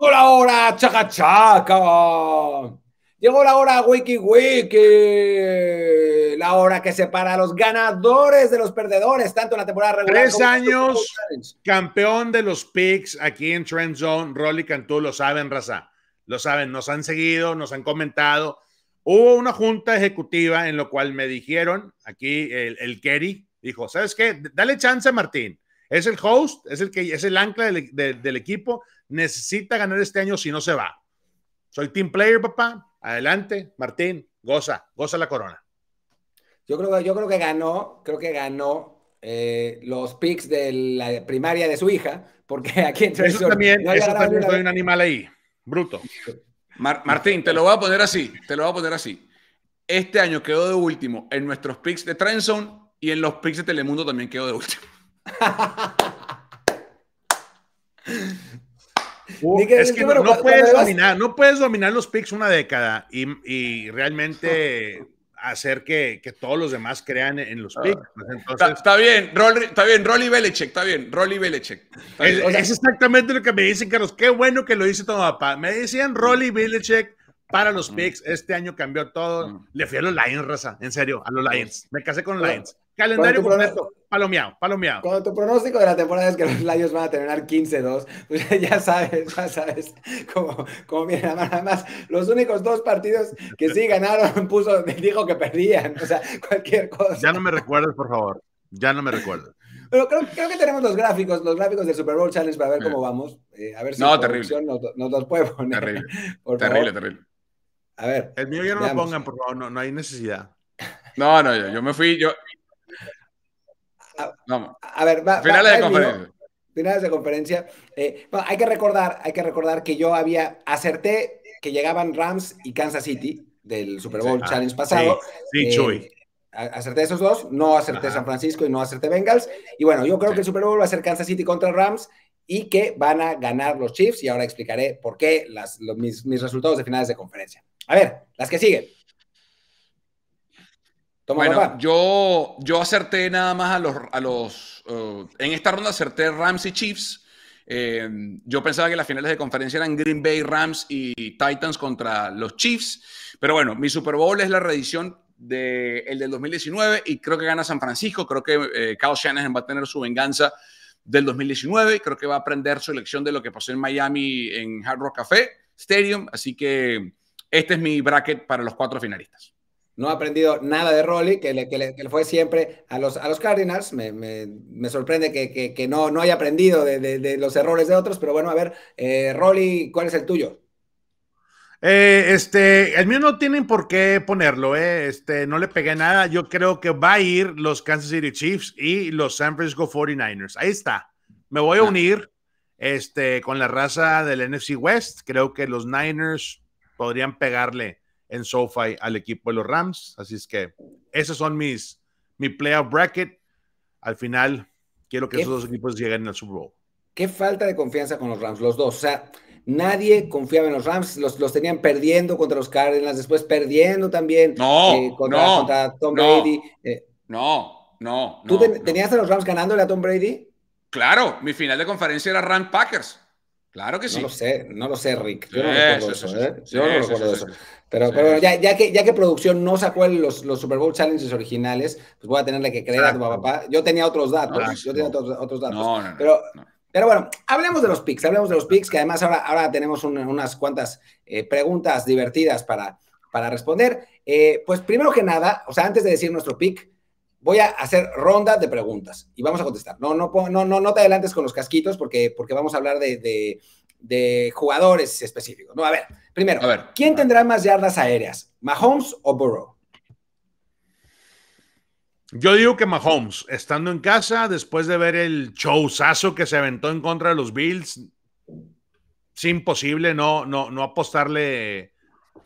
Llegó la hora, chaca chaca. Llegó la hora, wiki wiki. La hora que separa a los ganadores de los perdedores, tanto en la temporada regular. Tres años campeón de los picks aquí en Trend Zone. Rolly Cantú lo saben, raza. Lo saben, nos han seguido, nos han comentado. Hubo una junta ejecutiva en la cual me dijeron, aquí el, el Kerry dijo, ¿sabes qué? Dale chance a Martín. Es el host, es el, que, es el ancla del equipo necesita ganar este año si no se va. Soy team player, papá. Adelante, Martín, goza, goza la corona. Yo creo, que ganó, creo que ganó eh, los picks de la primaria de su hija, porque aquí en Eso también, eso también un animal ahí, bruto. Martín, te lo voy a poner así, te lo voy a poner así. Este año quedó de último en nuestros picks de Trendzone y en los picks de Telemundo también quedó de último. es que no, puedes dominar, no puedes dominar los picks una década y, realmente hacer que, todos los demás crean en los picks. Ah. Pues, está, bien, está bien, Rolly Belichick, está bien, Rolly Belichick. Es, exactamente lo que me dicen, Carlos. Qué bueno que lo dice todo papá. Me decían Rolly Belichick para los mm. picks. Este año cambió todo. Mm. Le fui a los Lions, raza, en serio, a los mm. Lions. Me casé con los Lions. Calendario completo. Palomeado, palomeado. Cuando tu pronóstico de la temporada es que los Lions van a terminar 15-2, pues ya sabes, ya sabes cómo, cómo viene la mano. Además, los únicos dos partidos que sí ganaron, puso, dijo que perdían, o sea, cualquier cosa. Ya no me recuerdes, por favor, ya no me recuerdo. Pero creo, que tenemos los gráficos, los gráficos del Super Bowl Challenge para ver cómo vamos. Eh, a ver si no, terrible. Nos, los puedo poner. Terrible, terrible, A ver. El mío ya no lo pongan, por favor, no, no hay necesidad. No, no, yo, yo me fui, yo, a, ver, finales de conferencia. Eh, hay que recordar, hay que recordar que yo había acerté que llegaban Rams y Kansas City del Super Bowl ah, Challenge pasado. Sí, eh, Chuy. Acerté esos dos, no acerté San Francisco y no acerté Bengals. Y bueno, yo creo que el Super Bowl va a ser Kansas City contra Rams y que van a ganar los Chiefs. Y ahora explicaré por qué mis resultados de finales de conferencia. A ver, las que siguen bueno, Yo, yo acerté nada más a los... A los eh, en esta ronda acerté Rams y Chiefs. Eh, yo pensaba que las finales de conferencia eran Green Bay, Rams y Titans contra los Chiefs. Pero bueno, mi Super Bowl es la reedición de, el del 2019 y creo que gana San Francisco. Creo que eh, Kyle Shanahan va a tener su venganza del 2019 creo que va a aprender su elección de lo que pasó en Miami en Hard Rock Café Stadium. Así que este es mi bracket para los cuatro finalistas no ha aprendido nada de Rolly, que le, fue siempre a los, Cardinals. Me, sorprende que, no, haya aprendido de, los errores de otros, pero bueno, a ver, eh, ¿cuál es el tuyo? Eh, este, el mío no tienen por qué ponerlo, eh, este, no le pegué nada. Yo creo que va a ir los Kansas City Chiefs y los San Francisco 49ers. Ahí está. Me voy a unir este, con la raza del NFC West. Creo que los Niners podrían pegarle en SoFi al equipo de los Rams. Así es que esos son mis mi playoff bracket. Al final, quiero que esos dos equipos lleguen al Super Bowl. Qué falta de confianza con los Rams, los dos. O sea, nadie confiaba en los Rams. Los, tenían perdiendo contra los Cardinals, después perdiendo también no, eh, contra, no, Tom no, Brady. Eh. no, no. ¿Tú tenías a los Rams ganándole a Tom Brady? Claro, mi final de conferencia era Rams Packers. Claro que sí. No lo sé, no lo sé, Rick. Yo no recuerdo eso, ¿eh? Yo no recuerdo eso. Pero, bueno, ya, que, ya que producción no sacó los, los Super Bowl Challenges originales, pues voy a tenerle que creer a tu papá. Yo tenía otros datos. Ah, yo tenía otros, datos. pero, pero bueno, hablemos de los picks, hablemos de los picks, que además ahora, ahora tenemos unas cuantas eh, preguntas divertidas para, para responder. Eh, pues primero que nada, o sea, antes de decir nuestro pick, voy a hacer ronda de preguntas y vamos a contestar. No, no, no, no, te adelantes con los casquitos porque, porque vamos a hablar de, jugadores específicos. No, a ver, primero, a ver, ¿quién tendrá más yardas aéreas? ¿Mahomes o Burrow? Yo digo que Mahomes, estando en casa, después de ver el showzazo que se aventó en contra de los Bills, es imposible no, no, no apostarle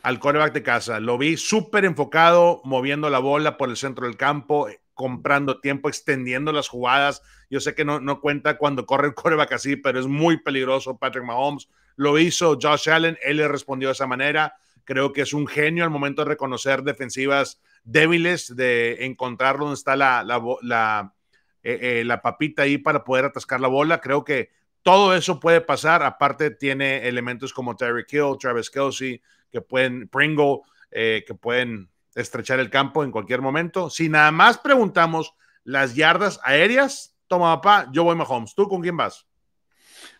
al coreback de casa. Lo vi súper enfocado, moviendo la bola por el centro del campo, comprando tiempo, extendiendo las jugadas. Yo sé que no, cuenta cuando corre el coreback así, pero es muy peligroso Patrick Mahomes. Lo hizo Josh Allen, él le respondió de esa manera. Creo que es un genio al momento de reconocer defensivas débiles, de encontrar dónde está la, la, eh, eh, la, papita ahí para poder atascar la bola. Creo que todo eso puede pasar. Aparte, tiene elementos como Terry Kill, Travis Kelsey, que pueden, Pringle, eh, que pueden estrechar el campo en cualquier momento. Si nada más preguntamos las yardas aéreas, toma papá, yo voy Mahomes. ¿Tú con quién vas?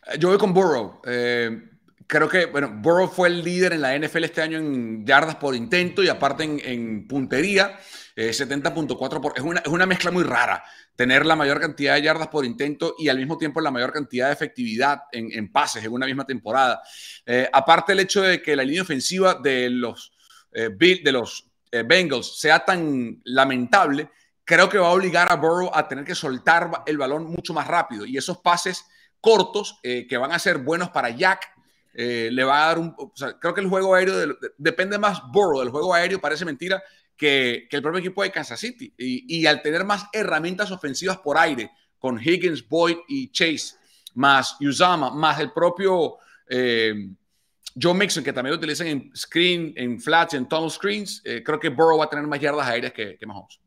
Eh, yo voy con Burrow. Eh, creo que, bueno, Burrow fue el líder en la NFL este año en yardas por intento y aparte en, puntería. 70.4 eh, es una, es una mezcla muy rara tener la mayor cantidad de yardas por intento y al mismo tiempo la mayor cantidad de efectividad en, pases en una misma temporada. aparte el hecho de que la línea ofensiva de los, de los eh, Bengals sea tan lamentable, creo que va a obligar a Burrow a tener que soltar el balón mucho más rápido. Y esos pases cortos eh, que van a ser buenos para Jack, eh, le va a dar un... creo que el juego aéreo depende más Burrow del juego aéreo, parece mentira, que, el propio equipo de Kansas City. Y, al tener más herramientas ofensivas por aire, con Higgins, Boyd y Chase, más Usama, más el propio... Joe Mixon, que también lo utilizan en screen, en flats, en tunnel screens, eh, creo que Burrow va a tener más yardas aéreas que, Mahomes.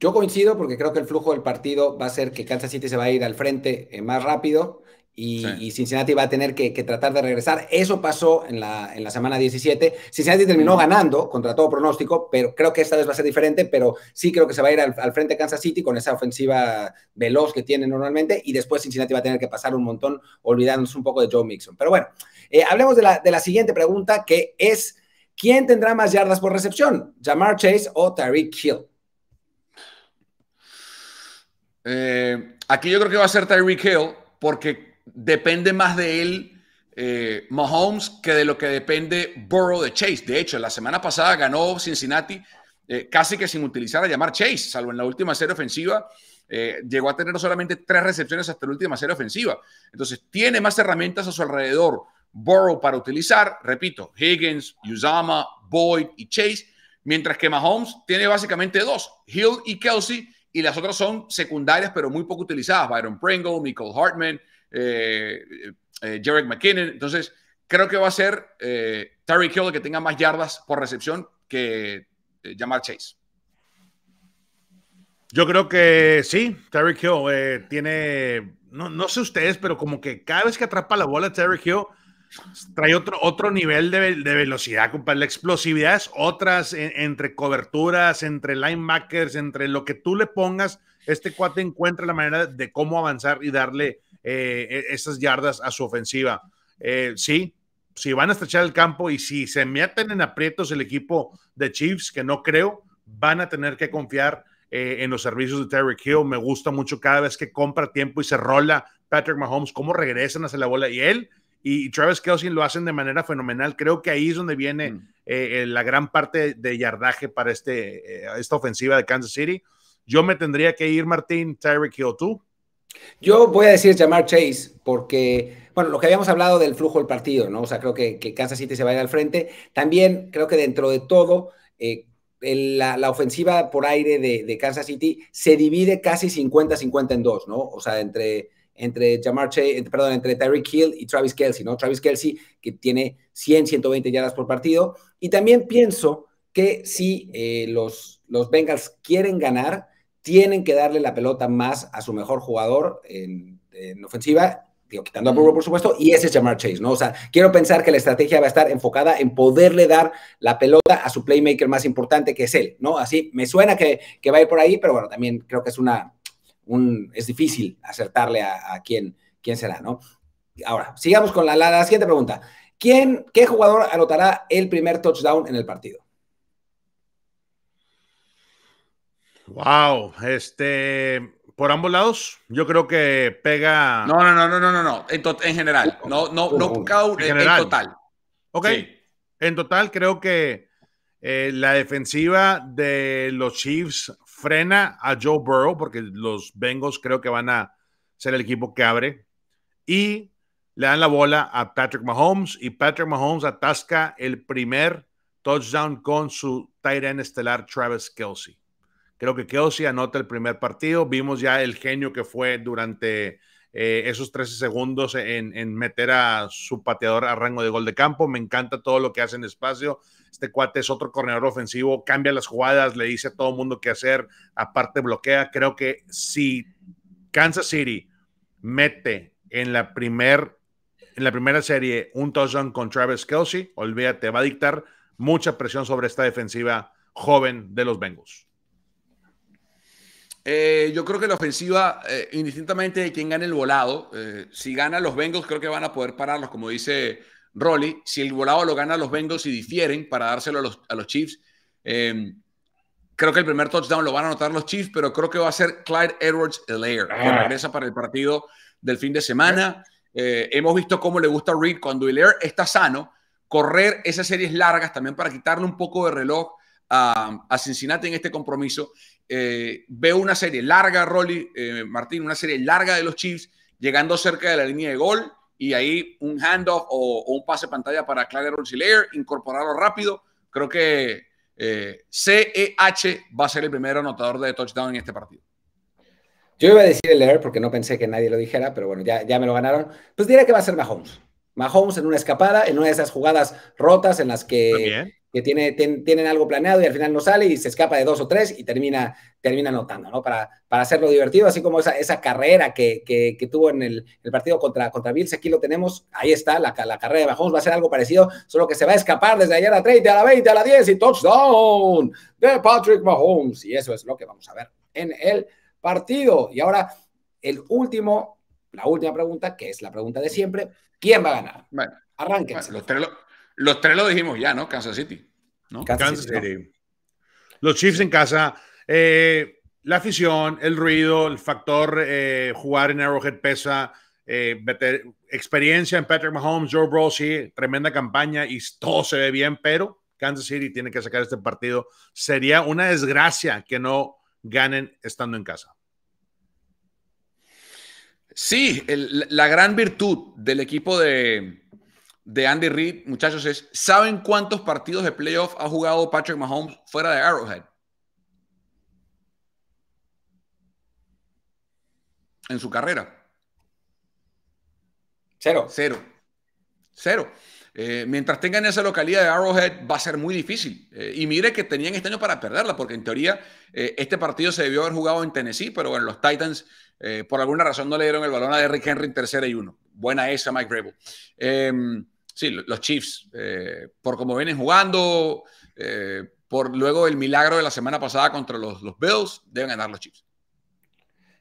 Yo coincido porque creo que el flujo del partido va a ser que Kansas City se va a ir al frente eh, más rápido y, Cincinnati va a tener que, tratar de regresar. Eso pasó en la, en la semana 17. Cincinnati terminó ganando contra todo pronóstico, pero creo que esta vez va a ser diferente, pero sí creo que se va a ir al, frente de Kansas City con esa ofensiva veloz que tiene normalmente y después Cincinnati va a tener que pasar un montón olvidándonos un poco de Joe Mixon. Pero bueno, eh, hablemos de la, siguiente pregunta que es, ¿quién tendrá más yardas por recepción? ¿Jamar Chase o Tyreek Hill? Eh, aquí yo creo que va a ser Tyreek Hill porque depende más de él eh, Mahomes que de lo que depende Burrow de Chase. De hecho, la semana pasada ganó Cincinnati eh, casi que sin utilizar a llamar Chase, salvo en la última serie ofensiva. Eh, llegó a tener solamente tres recepciones hasta la última serie ofensiva. Entonces, tiene más herramientas a su alrededor Burrow para utilizar, repito, Higgins, Usama Boyd y Chase, mientras que Mahomes tiene básicamente dos, Hill y Kelsey, y las otras son secundarias pero muy poco utilizadas, Byron Pringle, Michael Hartman, eh, eh McKinnon. Entonces, creo que va a ser eh, Terry Hill el que tenga más yardas por recepción que eh, Jamal Chase. Yo creo que sí, Terry Hill tiene, no, sé ustedes, pero como que cada vez que atrapa la bola Terry Hill, trae otro, otro nivel de, velocidad, La explosividad otras entre coberturas, entre linebackers, entre lo que tú le pongas. Este cuate encuentra la manera de cómo avanzar y darle eh, e, esas yardas a su ofensiva. Eh, sí, si van a estrechar el campo y si se meten en aprietos el equipo de Chiefs, que no creo, van a tener que confiar eh, en los servicios de Terry Hill. Me gusta mucho cada vez que compra tiempo y se rola Patrick Mahomes, cómo regresan hacia la bola y él y Travis Kelsey lo hacen de manera fenomenal. Creo que ahí es donde viene mm. eh, la gran parte de yardaje para este, esta ofensiva de Kansas City. Yo me tendría que ir, Martín, Tyreek Hill, tú. Yo voy a decir Jamar Chase porque, bueno, lo que habíamos hablado del flujo del partido, ¿no? O sea, creo que, que Kansas City se va a ir al frente. También creo que dentro de todo, eh, la, ofensiva por aire de, Kansas City se divide casi 50-50 en dos, ¿no? O sea, entre, entre Jamar Chase, perdón, entre Tyreek Hill y Travis Kelsey, ¿no? Travis Kelsey que tiene 100, 120 yardas por partido. Y también pienso que si eh, los, los Bengals quieren ganar, tienen que darle la pelota más a su mejor jugador en, ofensiva, quitando a Burrow, por supuesto, y ese es Jamar Chase, ¿no? O sea, quiero pensar que la estrategia va a estar enfocada en poderle dar la pelota a su playmaker más importante, que es él, ¿no? Así me suena que, va a ir por ahí, pero bueno, también creo que es una, es difícil acertarle a, quién, quién será, ¿no? Ahora, sigamos con la, la siguiente pregunta. ¿Quién, qué jugador anotará el primer touchdown en el partido? Wow, este, por ambos lados, yo creo que pega. No, no, no, no, no, no, no. En, general, uh, no, no, no, uh, en, total. Ok, en total creo que eh, la defensiva de los Chiefs frena a Joe Burrow porque los Bengals creo que van a ser el equipo que abre y le dan la bola a Patrick Mahomes y Patrick Mahomes atasca el primer touchdown con su tight end estelar Travis Kelsey. Creo que Kelsey anota el primer partido. Vimos ya el genio que fue durante eh, esos 13 segundos en, meter a su pateador a rango de gol de campo. Me encanta todo lo que hace en espacio. Este cuate es otro corredor ofensivo, cambia las jugadas, le dice a todo mundo qué hacer, aparte bloquea. Creo que si Kansas City mete en la, en la primera serie un touchdown con Travis Kelsey, olvídate, va a dictar mucha presión sobre esta defensiva joven de los Bengals. Eh, yo creo que la ofensiva, eh, indistintamente de quién gane el volado, eh, si gana los Bengals, creo que van a poder pararlos, como dice Rolly. Si el volado lo gana los Bengals y difieren para dárselo a los, Chiefs, creo que el primer touchdown lo van a anotar los Chiefs, pero creo que va a ser Clyde Edwards Elair, que ah. regresa para el partido del fin de semana. hemos visto cómo le gusta Reed cuando Elair está sano, correr esas series largas también para quitarle un poco de reloj a, a Cincinnati en este compromiso. Eh, veo una serie larga, Rolly, eh, Martín, una serie larga de los Chiefs, llegando cerca de la línea de gol y ahí un handoff o, un pase pantalla para Clyde Lair, incorporarlo rápido. Creo que CEH e va a ser el primer anotador de touchdown en este partido. Yo iba a decir el leer porque no pensé que nadie lo dijera, pero bueno, ya, ya me lo ganaron. Pues diré que va a ser Mahomes. Mahomes en una escapada, en una de esas jugadas rotas en las que que tiene, tienen algo planeado y al final no sale y se escapa de dos o tres y termina, termina anotando, ¿no? Para, para hacerlo divertido, así como esa, esa carrera que, que, tuvo en el, partido contra, contra Bills, aquí lo tenemos, ahí está, la, la carrera de Mahomes va a ser algo parecido, solo que se va a escapar desde ayer a la 30, a la 20, a la 10 y touchdown de Patrick Mahomes. Y eso es lo que vamos a ver en el partido. Y ahora, el último, la última pregunta, que es la pregunta de siempre, ¿quién va a ganar? Bueno, Arranquen. los, los tres lo dijimos ya, ¿no? Kansas City. Los Chiefs en casa. Eh, la afición, el ruido, el factor eh, jugar en Arrowhead pesa. Eh, experiencia en Patrick Mahomes, Joe Bros. tremenda campaña y todo se ve bien, pero Kansas City tiene que sacar este partido. Sería una desgracia que no ganen estando en casa. Sí, la gran virtud del equipo de, de Andy Reid, muchachos, es, ¿saben cuántos partidos de playoff ha jugado Patrick Mahomes fuera de Arrowhead? En su carrera. Cero. Cero. Cero. Eh, mientras tengan esa localidad de Arrowhead va a ser muy difícil. Eh, y mire que tenían este año para perderla, porque en teoría eh, este partido se debió haber jugado en Tennessee, pero bueno, los Titans por alguna razón no le dieron el balón a Derrick Henry tercera y uno. Buena esa, Mike Eh sí, los Chiefs, eh, por cómo vienen jugando, eh, por luego el milagro de la semana pasada contra los, los Bills, deben ganar los Chiefs.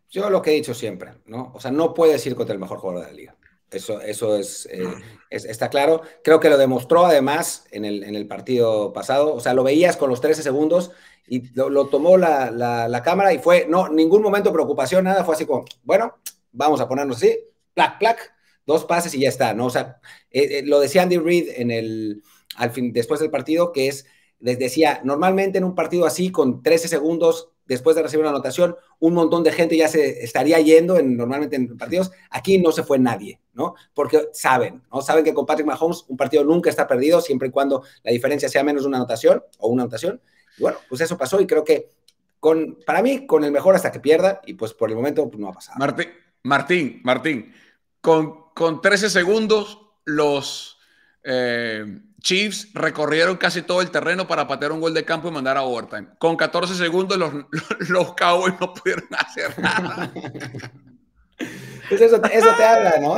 Yo lo que he dicho siempre, ¿no? O sea, no puedes ir contra el mejor jugador de la liga. Eso, eso es, eh, ah. está claro. Creo que lo demostró además en el, partido pasado. O sea, lo veías con los 13 segundos y lo, tomó la, la, cámara y fue, no, ningún momento de preocupación, nada. Fue así como, bueno, vamos a ponernos así, plac, plac, dos pases y ya está, ¿no? O sea, eh, eh, lo decía Andy Reid en el, al fin, después del partido, que es, les decía, normalmente en un partido así, con 13 segundos después de recibir una anotación, un montón de gente ya se estaría yendo en, normalmente en partidos. Aquí no se fue nadie, ¿no? Porque saben, ¿no? Saben que con Patrick Mahomes un partido nunca está perdido, siempre y cuando la diferencia sea menos de una anotación o una anotación. Y bueno, pues eso pasó y creo que con, para mí, con el mejor hasta que pierda, y pues por el momento pues no ha pasado. Martín, Martín, Martín, con con 13 segundos, los eh, Chiefs recorrieron casi todo el terreno para patear un gol de campo y mandar a overtime. Con 14 segundos, los, Cowboys no pudieron hacer nada. Pues eso, te habla, ¿no?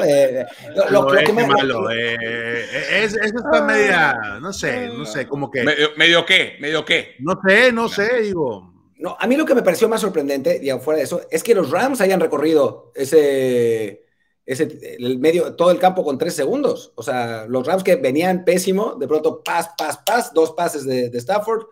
lo, que malo. eso está ah. media, no sé, no sé, como que. ¿Medio, qué? ¿Medio qué? No sé, no, sé, digo. a mí lo que me pareció más sorprendente, y afuera de eso, es que los Rams hayan recorrido ese el medio, todo el campo con tres segundos. O sea, los Rams que venían pésimo, de pronto pas, pas, pas, dos pases de, Stafford.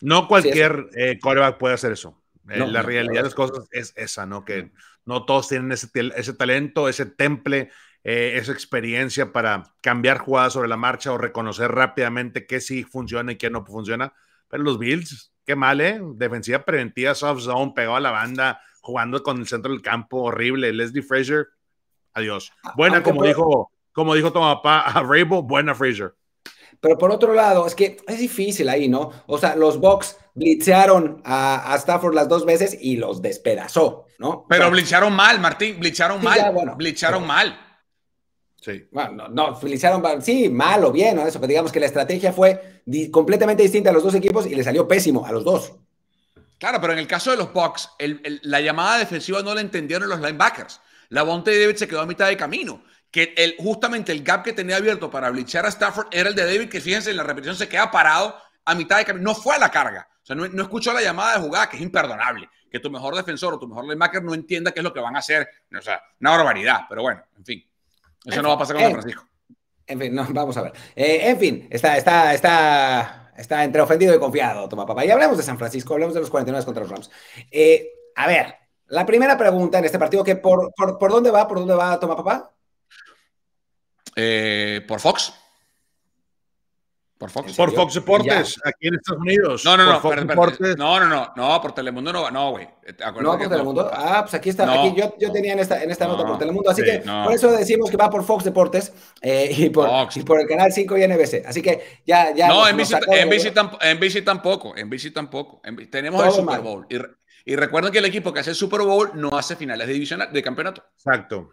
No cualquier coreback eh, puede hacer eso. Eh, la realidad de las cosas es esa, ¿no? Que no todos tienen ese, talento, ese temple, eh, esa experiencia para cambiar jugadas sobre la marcha o reconocer rápidamente qué sí funciona y qué no funciona. Pero los Bills, qué mal, ¿eh? Defensiva preventiva, soft zone, pegado a la banda, jugando con el centro del campo horrible. Leslie Fraser adiós. Buena, como dijo, como dijo tu a Rainbow, buena Fraser Pero por otro lado, es que es difícil ahí, ¿no? O sea, los Bucks blitzearon a, Stafford las dos veces y los despedazó, ¿no? Pero blitzearon mal, Martín, blitzearon mal. blitzearon mal. Sí. Bueno, no, no sí, mal o bien, ¿no? eso, digamos que la estrategia fue completamente distinta a los dos equipos y le salió pésimo a los dos. Claro, pero en el caso de los Bucks, la llamada defensiva no la entendieron los linebackers. La Bonte de David se quedó a mitad de camino. Que justamente el gap que tenía abierto para blitzear a Stafford era el de David, que fíjense, en la repetición se queda parado a mitad de camino. No fue a la carga. O sea, no, escuchó la llamada de jugada, que es imperdonable. Que tu mejor defensor o tu mejor linebacker no entienda qué es lo que van a hacer. O sea, una barbaridad. Pero bueno, en fin. Eso no va a pasar con San eh, Francisco. En fin, vamos a ver. Eh, en fin, está, está, está Está entre ofendido y confiado, toma papá. Y hablemos de San Francisco, hablemos de los 49 contra los Rams. Eh, a ver, la primera pregunta en este partido, que por, dónde va? ¿Por dónde va, toma papá? Eh, por Fox. Por Fox. Por Fox Deportes, aquí en Estados Unidos. No, no, no, por no, no, no, no, por Telemundo no va, no, güey. Eh, no, por Telemundo. Ah, pues aquí está, aquí yo, yo tenía en esta, en esta nota por Telemundo, así que por eso decimos que va por Fox Deportes eh, y, por, y, por, el canal 5 y NBC. Así que ya, ya. No, en bici, en, tampoco, en bici tampoco. tenemos el Super Bowl. Y, recuerden que el equipo que hace el Super Bowl no hace finales de división de campeonato. Exacto.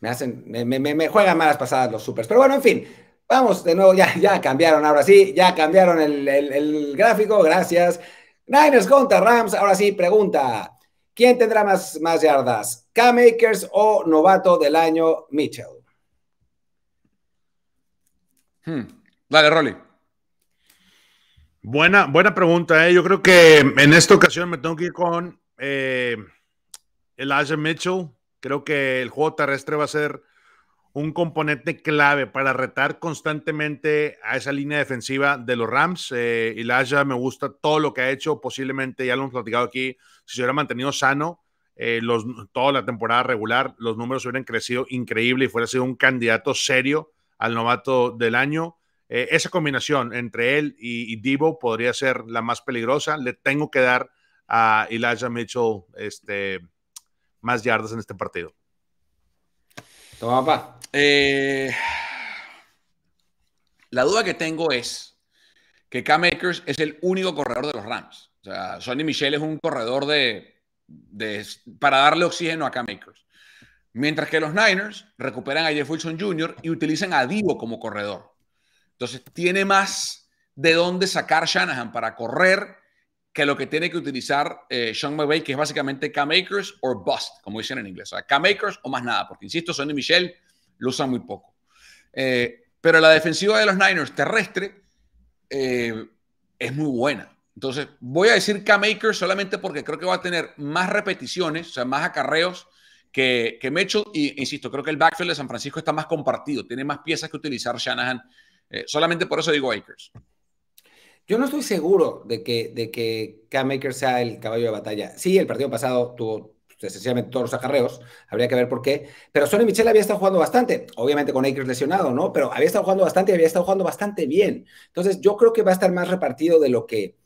Me hacen, me juegan malas pasadas los supers. Pero bueno, en fin, Vamos de nuevo, ya, ya cambiaron, ahora sí, ya cambiaron el, gráfico, gracias. Niners contra Rams, ahora sí, pregunta. ¿Quién tendrá más, más yardas? ¿K-Makers o novato del año Mitchell? Hmm, dale, Rolly. Buena, buena pregunta. Eh. Yo creo que en esta ocasión me tengo que ir con eh, Elijah Mitchell. Creo que el juego terrestre va a ser un componente clave para retar constantemente a esa línea defensiva de los Rams. Eh, Elijah me gusta todo lo que ha hecho, posiblemente ya lo hemos platicado aquí, si se hubiera mantenido sano eh, toda la temporada regular, los números hubieran crecido increíble y fuera sido un candidato serio al novato del año. Eh, esa combinación entre él y, Divo podría ser la más peligrosa. Le tengo que dar a Elijah Mitchell este, más yardas en este partido. Eh, la duda que tengo es que Cam Akers es el único corredor de los Rams. O sea, Sonny Michel es un corredor de, para darle oxígeno a Cam Akers. Mientras que los Niners recuperan a Jeff Wilson Jr. y utilizan a Divo como corredor. Entonces, tiene más de dónde sacar Shanahan para correr que lo que tiene que utilizar eh, Sean McVay, que es básicamente K-Makers o Bust, como dicen en inglés. O sea, K-Makers o más nada, porque insisto, Sonny Michel lo usa muy poco. Eh, pero la defensiva de los Niners terrestre eh, es muy buena. Entonces, voy a decir K-Makers solamente porque creo que va a tener más repeticiones, o sea, más acarreos que, que Mitchell. Y insisto, creo que el backfield de San Francisco está más compartido, tiene más piezas que utilizar Shanahan. solamente por eso digo Akers. Yo no estoy seguro de que, de que Cam Akers sea el caballo de batalla. Sí, el partido pasado tuvo pues, esencialmente todos los acarreos, habría que ver por qué. Pero Sony Michel había estado jugando bastante, obviamente con Akers lesionado, ¿no? Pero había estado jugando bastante y había estado jugando bastante bien. Entonces, yo creo que va a estar más repartido de lo que,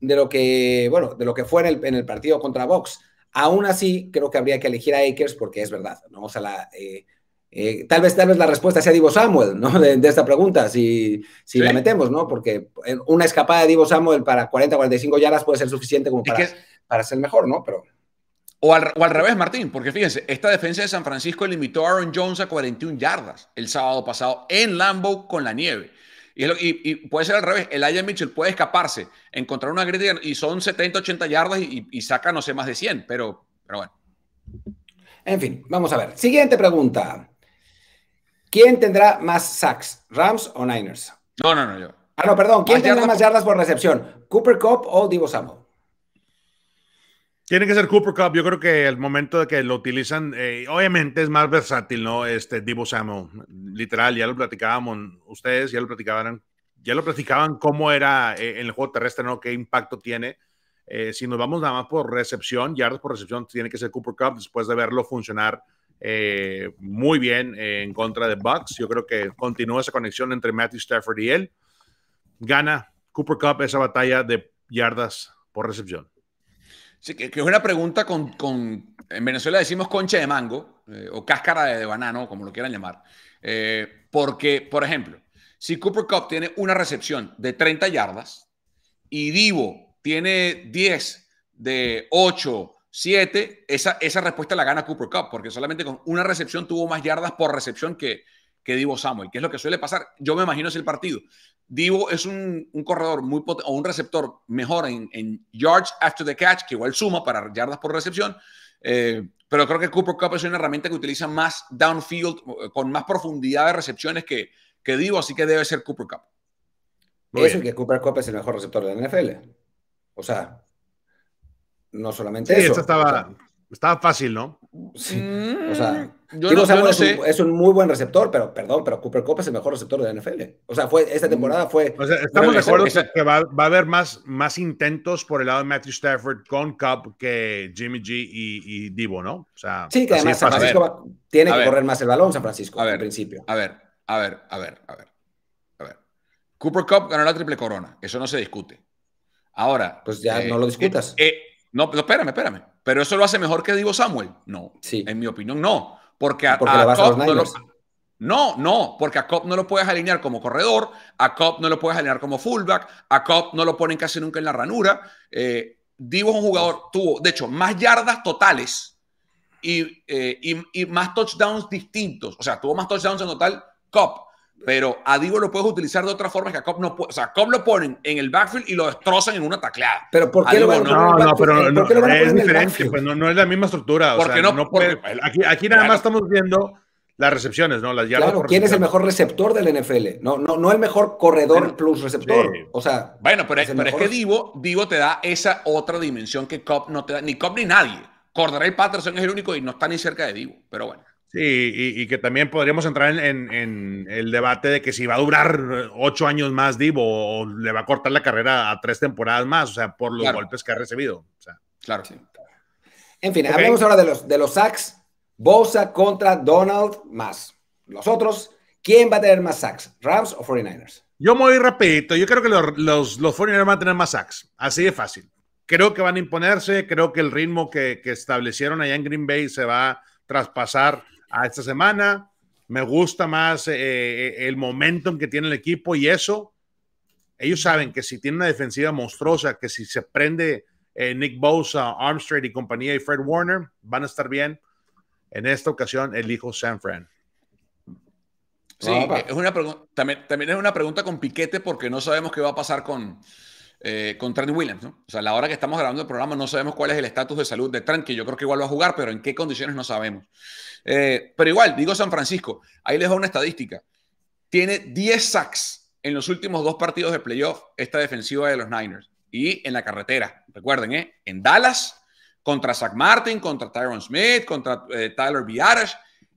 de lo que bueno, de lo que fue en el, partido contra Vox. Aún así, creo que habría que elegir a Akers porque es verdad, ¿no? O sea, la, eh, eh, tal, vez, tal vez la respuesta sea Divo Samuel, ¿no? De, esta pregunta, si, si la metemos, ¿no? Porque eh, una escapada de Divo Samuel para 40, 45 yardas puede ser suficiente como para, para ser mejor, ¿no? Pero... O al, revés, Martín, porque fíjense, esta defensa de San Francisco limitó a Aaron Jones a 41 yardas el sábado pasado en Lambo con la nieve. Y, y, puede ser al revés, el Aya Mitchell puede escaparse, encontrar una grieta y son 70, 80 yardas y, y saca, no sé, más de 100, pero, pero bueno. En fin, vamos a ver. Siguiente pregunta. ¿Quién tendrá más sacks, Rams o Niners? No, no, no, yo. Ah, no, perdón. ¿Quién tendrá más yardas por recepción, Cooper Cup o Divo Tiene que ser Cooper Cup. Yo creo que el momento de que lo utilizan, eh, obviamente es más versátil, ¿no? Este Divo literal, ya lo platicábamos ustedes, ya lo platicaban, ya lo platicaban cómo era eh, en el juego terrestre, ¿no? Qué impacto tiene. Eh, si nos vamos nada más por recepción, yardas por recepción, tiene que ser Cooper Cup después de verlo funcionar eh, muy bien eh, en contra de Bucks. Yo creo que continúa esa conexión entre Matthew Stafford y él. Gana Cooper Cup esa batalla de yardas por recepción. Sí, que, que es una pregunta con, en Venezuela decimos concha de mango eh, o cáscara de, banano, como lo quieran llamar. porque, por ejemplo, si Cooper Cup tiene una recepción de 30 yardas y Divo tiene 10 de 8 Siete, esa, respuesta la gana Cooper Cup, porque solamente con una recepción tuvo más yardas por recepción que, que Divo Samuel, que es lo que suele pasar. Yo me imagino es el partido. Divo es un, corredor muy o un receptor mejor en, en, yards after the catch, que igual suma para yardas por recepción. Eh, pero creo que Cooper Cup es una herramienta que utiliza más downfield, eh, con más profundidad de recepciones que, que Divo, así que debe ser Cooper Cup. Muy Eso que Cooper Cup es el mejor receptor de la NFL. O sea, no solamente sí, Esto estaba, estaba fácil, ¿no? Sí. o sea, es, un, muy buen receptor, pero perdón, pero Cooper Cup es el mejor receptor de la NFL. O sea, fue, esta mm. temporada fue. estamos de acuerdo que va, a haber más, más intentos por el lado de Matthew Stafford con Cup que Jimmy G y, Divo, ¿no? sí, que además San Francisco tiene que correr más el balón, San Francisco, al principio. A ver, a ver, a ver, a ver. A Cooper Cup ganó la triple corona, eso no se discute. Ahora. Pues ya eh, no lo discutas. Eh, no, pero espérame, espérame. ¿Pero eso lo hace mejor que Divo Samuel? No. En mi opinión, no. Porque a, Cop no lo, No, porque a no lo puedes alinear como corredor, a Cop no lo puedes alinear como fullback, a Cop no lo ponen casi nunca en la ranura. Eh, Divo es un jugador, tuvo, de hecho, más yardas totales eh, y, y, más touchdowns distintos. O sea, tuvo más touchdowns en total Cop. Pero a Divo lo puedes utilizar de otra forma que a Cobb no puede. O sea, Cobb lo ponen en el backfield y lo destrozan en una tacleada. Pero ¿por qué lo No, no, pero es diferente. Pues, no, es la misma estructura. o sea, aquí, nada más estamos viendo las recepciones, ¿no? Las Claro, ¿quién es el mejor receptor del NFL? No, no, no el mejor corredor plus receptor. O sea. Bueno, pero es, que Divo, Divo te da esa otra dimensión que Cobb no te da. Ni Cobb ni nadie. Cordray Patterson es el único y no está ni cerca de Divo. Pero bueno y, que también podríamos entrar en, el debate de que si va a durar ocho años más Divo o le va a cortar la carrera a tres temporadas más, o sea, por los golpes que ha recibido. claro. En fin, hablemos ahora de los, de los sacks. Bosa contra Donald más. Los otros, ¿quién va a tener más sacks? ¿Rams o 49ers? Yo muy voy rapidito. Yo creo que los, los, 49ers van a tener más sacks. Así de fácil. Creo que van a imponerse. Creo que el ritmo que, que establecieron allá en Green Bay se va a traspasar a esta semana. Me gusta más el eh, eh, el momentum que tiene el equipo y eso. Ellos saben que si tiene una defensiva monstruosa, que si se prende eh, Nick Bosa, Armstrong y compañía y Fred Warner, van a estar bien. En esta ocasión elijo San Fran. Sí, es una también, también es una pregunta con piquete porque no sabemos qué va a pasar con, eh, con Trent Williams, ¿no? O sea, a la hora que estamos grabando el programa no sabemos cuál es el estatus de salud de Trent, que yo creo que igual va a jugar, pero en qué condiciones no sabemos. Eh, pero igual, digo San Francisco, ahí les doy una estadística. Tiene 10 sacks en los últimos dos partidos de playoff esta defensiva de los Niners. Y en la carretera, recuerden, ¿eh? En Dallas, contra Zach Martin, contra Tyron Smith, contra eh, Tyler Biarash,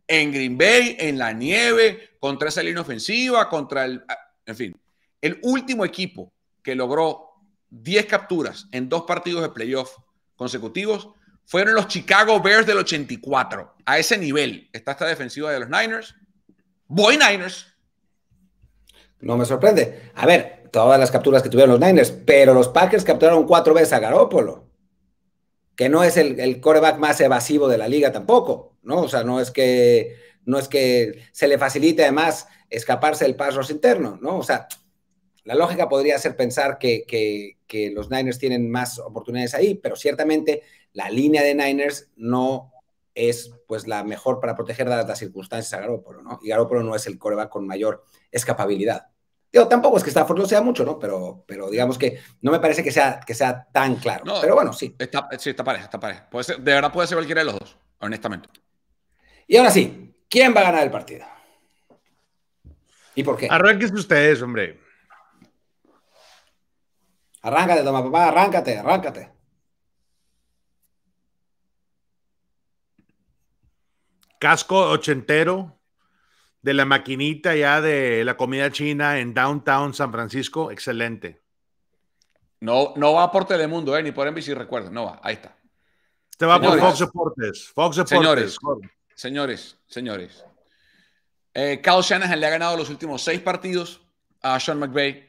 en Green Bay, en la nieve, contra esa línea ofensiva, contra el... Ah, en fin, el último equipo que logró 10 capturas en dos partidos de playoff consecutivos fueron los Chicago Bears del 84. A ese nivel está esta defensiva de los Niners. Voy Niners. No me sorprende. A ver, todas las capturas que tuvieron los Niners, pero los Packers capturaron cuatro veces a Garópolo, que no es el, el coreback más evasivo de la liga tampoco, ¿no? O sea, no es que, no es que se le facilite además escaparse del pass interno, ¿no? O sea, la lógica podría ser pensar que, los Niners tienen más oportunidades ahí, pero ciertamente la línea de Niners no es pues la mejor para proteger las circunstancias a Garoppolo, ¿no? Y Garoppolo no es el coreback con mayor escapabilidad. Yo tampoco es que Stafford lo sea mucho, ¿no? Pero, pero digamos que no me parece que sea, que sea tan claro. pero bueno, sí. Está, sí, está pareja, está pareja. de verdad puede ser cualquiera de los dos, honestamente. Y ahora sí, ¿quién va a ganar el partido? ¿Y por qué? Arranquense ustedes, hombre. Arráncate, toma papá, arráncate, arráncate. Casco ochentero de la maquinita ya de la comida china en downtown San Francisco, excelente. No, no va por Telemundo, eh, ni por NBC, recuerda. no va, ahí está. Te este va por Fox Sports. Fox Sports. Señores, señores, señores. Eh, Kyle le ha ganado los últimos seis partidos a Sean McVay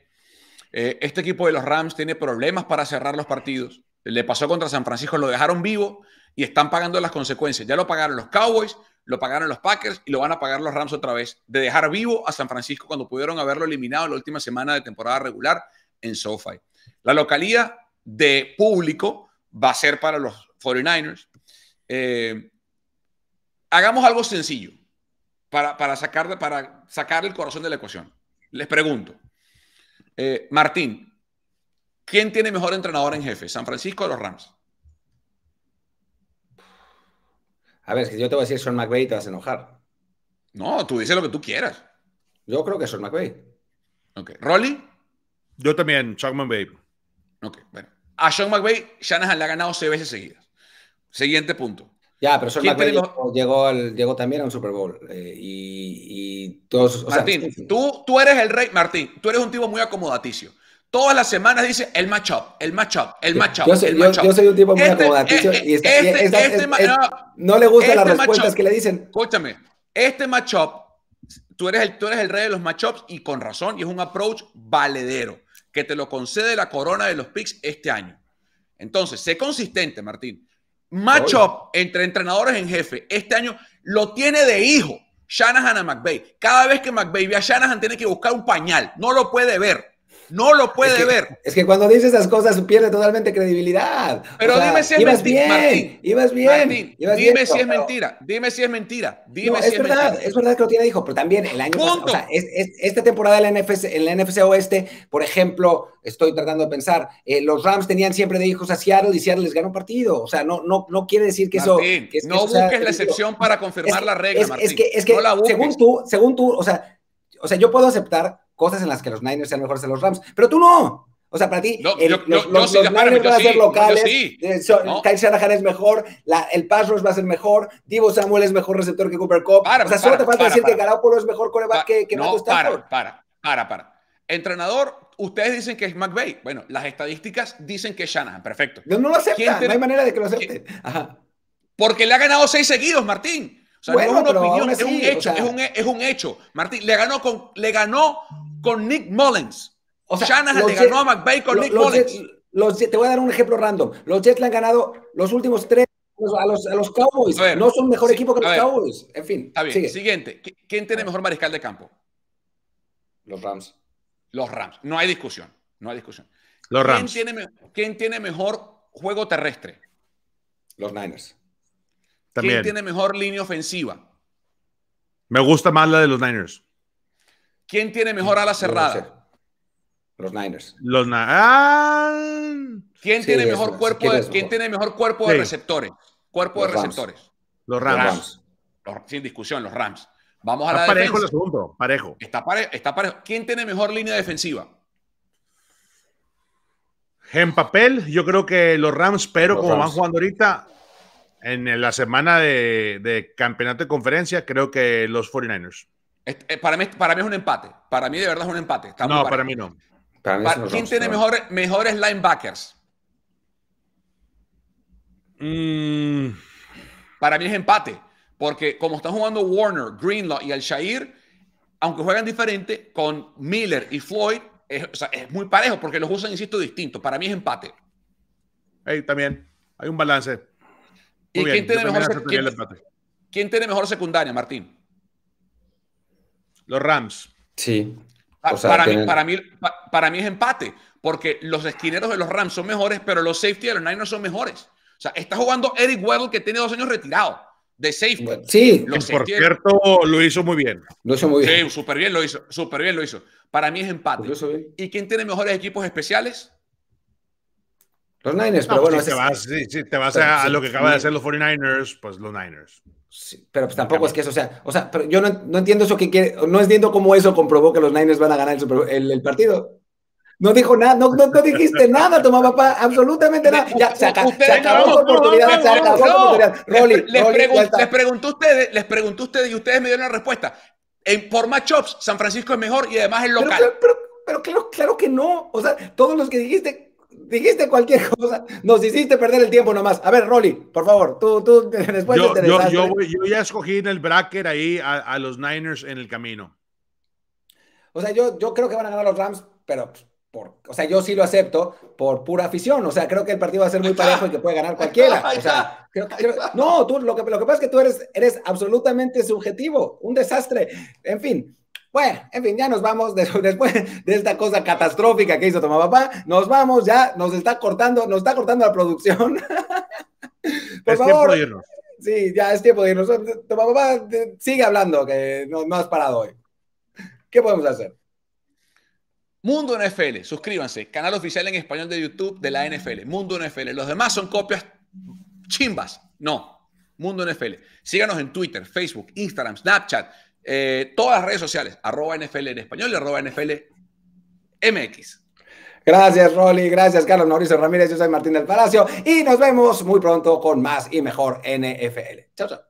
eh, este equipo de los Rams tiene problemas para cerrar los partidos. Le pasó contra San Francisco, lo dejaron vivo y están pagando las consecuencias. Ya lo pagaron los Cowboys, lo pagaron los Packers y lo van a pagar los Rams otra vez. De dejar vivo a San Francisco cuando pudieron haberlo eliminado en la última semana de temporada regular en SoFi. La localidad de público va a ser para los 49ers. Eh, hagamos algo sencillo para, para sacar el corazón de la ecuación. Les pregunto, eh, Martín, ¿quién tiene mejor entrenador en jefe, San Francisco o los Rams? A ver, que yo te voy a decir Sean McVay, te vas a enojar. No, tú dices lo que tú quieras. Yo creo que Sean McVay. Ok. ¿Rolly? Yo también, Sean McVay. Ok, bueno. A Sean McVay, Shanahan le ha ganado seis veces seguidas. Siguiente punto. Ya, pero llegó, también a un Super Bowl. Eh, y, todos. Martín, tú, tú eres el rey. Martín, tú eres un tipo muy acomodaticio. Todas las semanas dice el matchup, el matchup, el matchup. Yo, el up yo soy un tipo muy acomodaticio. y, no, le gustan este las respuestas que le dicen. Escúchame, este matchup, tú eres, el, tú eres el rey de los matchups y con razón, y es un approach valedero que te lo concede la corona de los picks este año. Entonces, sé consistente, Martín matchup entre entrenadores en jefe este año lo tiene de hijo Shanahan a McVay. Cada vez que McVay ve a Shanahan tiene que buscar un pañal, no lo puede ver. No lo puede ver. Es que cuando dices esas cosas pierde totalmente credibilidad. Pero dime si es mentira. Bien, ibas bien. dime si es mentira. Dime si es mentira. es verdad, es verdad. Es que lo tiene dijo, pero también el año pasado, esta temporada en la, NFC, NFC Oeste, por ejemplo, estoy tratando de pensar, eh, los Rams tenían siempre de hijos a Seattle y Seattle les ganó partido. O sea, no, no, no quiere decir que eso. no busques la excepción para confirmar la regla, Es que, según tú, según tú, o sea, o sea, yo puedo aceptar cosas en las que los Niners sean mejores que los Rams, pero tú no. O sea, para ti, los, Niners van a ser locales, eh, Kyle Shanahan es mejor, el pass rush va a ser mejor, Divo Samuel es mejor receptor que Cooper Cup. Para, o sea, solo te falta decir que Garoppolo es mejor coreback que, que no, para, para, para, para. Entrenador, ustedes dicen que es McVay. Bueno, las estadísticas dicen que es Shanahan. Perfecto. No, no lo acepta. No hay manera de que lo acepte. Ajá. Porque le ha ganado seis seguidos, Martín. O sea, es una opinión, es un hecho, es, un, hecho. Martín, le ganó, con, le ganó con Nick Mullins. O sea, Nick te voy a dar un ejemplo random. Los Jets le han ganado los últimos tres a los, Cowboys. no son mejor equipo que los Cowboys. En fin. Siguiente. ¿Quién tiene mejor mariscal de campo? Los Rams. Los Rams. No hay discusión. No hay discusión. Los Rams. ¿Quién tiene, mejor juego terrestre? Los Niners. ¿Quién tiene mejor línea ofensiva? Me gusta más la de los Niners. ¿Quién tiene mejor ala cerrada? Los Niners. Los ¡Ah! ¿Quién, tiene, mejor cuerpo de, ¿quién tiene mejor cuerpo de receptores? Cuerpo los de receptores. Rams. Los Rams. sin discusión, los Rams. Vamos a está la parejo el segundo. parejo. Está, está parejo. ¿Quién tiene mejor línea defensiva? En papel, yo creo que los Rams, pero como van jugando ahorita, en la semana de campeonato de conferencia, creo que los 49ers. Eh, para mí, para mí es un empate. Para mí de verdad es un empate. no, para mí no. ¿Quién tiene mejores linebackers? Mm. Para mí es empate. Porque como están jugando Warner, Greenlaw y al aunque juegan diferente, con Miller y Floyd, es, muy parejo porque los usan, insisto, distinto. Para mí es empate. Ahí también. Hay un balance. ¿Y tiene mejor, ¿quién tiene mejor secundaria, Martín? Los Rams. Sí. para, mí, es empate, porque los esquineros de los Rams son mejores, pero los safety de los Niners son mejores. O sea, está jugando Eric Weddle, que tiene dos años retirado de safety. Sí, por cierto, lo hizo muy bien. Lo hizo muy bien. Sí, súper bien lo hizo, súper bien lo hizo. Para mí es empate. ¿Y quién tiene mejores equipos especiales? Los Niners, Si, te vas, a, lo que acaban de hacer los 49ers, pues los Niners pero pues, tampoco es que eso sea. O sea, pero yo no, entiendo eso que quiere. No entiendo cómo eso comprobó que los Niners van a ganar el, partido. No dijo nada, no, no, dijiste nada, toma papá, absolutamente nada. se, acabó la oportunidad, se acabó la oportunidad. les, preguntó ustedes, les preguntó ustedes y ustedes me dieron la respuesta. En, por matchups, San Francisco es mejor y además es local. Pero, pero, claro que no. O sea, todos los que dijiste, dijiste cualquier cosa, nos hiciste perder el tiempo nomás. A ver, Rolly, por favor, tú, tú después yo, yo, ya escogí en el bracket ahí a, los Niners en el camino. O sea, yo, yo creo que van a ganar los Rams, pero pues, por, o sea, yo sí lo acepto por pura afición. O sea, creo que el partido va a ser muy parejo y que puede ganar cualquiera. no, tú lo que, lo que pasa es que tú eres, eres absolutamente subjetivo, un desastre. En fin, bueno, en fin, ya nos vamos después de esta cosa catastrófica que hizo Papá. Nos vamos, ya nos está cortando, nos está cortando la producción. Por es tiempo de irnos. Sí, ya es tiempo de irnos. Papá, sigue hablando, que no, no has parado hoy. ¿Qué podemos hacer? Mundo NFL, suscríbanse, canal oficial en español de YouTube de la NFL, Mundo NFL. Los demás son copias chimbas, no, Mundo NFL. Síganos en Twitter, Facebook, Instagram, Snapchat. Eh, todas las redes sociales, arroba NFL en español y arroba NFL MX. Gracias, Rolly. Gracias, Carlos Mauricio Ramírez. Yo soy Martín del Palacio y nos vemos muy pronto con más y mejor NFL. Chao, chao.